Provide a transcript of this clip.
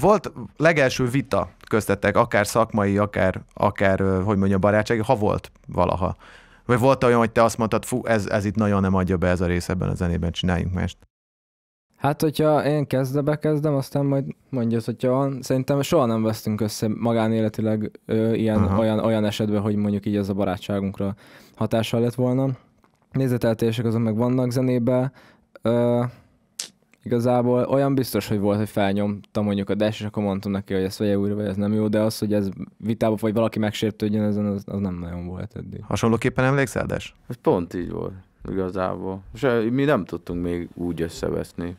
volt legelső vita köztetek, akár szakmai, akár, akár hogy mondja, barátság? ha volt valaha. Vagy volt olyan, hogy te azt mondtad, fú, ez, ez itt nagyon nem adja be ez a rész ebben a zenében, csináljunk mást. Hát, hogyha én kezdve bekezdem, aztán majd mondja, hogyha van. Szerintem soha nem vesztünk össze magánéletileg ö, ilyen, Aha. olyan, olyan esetben, hogy mondjuk így ez a barátságunkra hatással lett volna. Nézeteltések azon meg vannak zenébe. Igazából olyan biztos, hogy volt, hogy felnyomtam mondjuk a dash, és akkor mondtam neki, hogy ez vagy újra, vagy ez nem jó, de az, hogy ez vitába vagy valaki megsértődjön ezen, az, az nem nagyon volt eddig. Hasonlóképpen emlékszel, Des? Ez pont így volt igazából. És mi nem tudtunk még úgy összeveszni.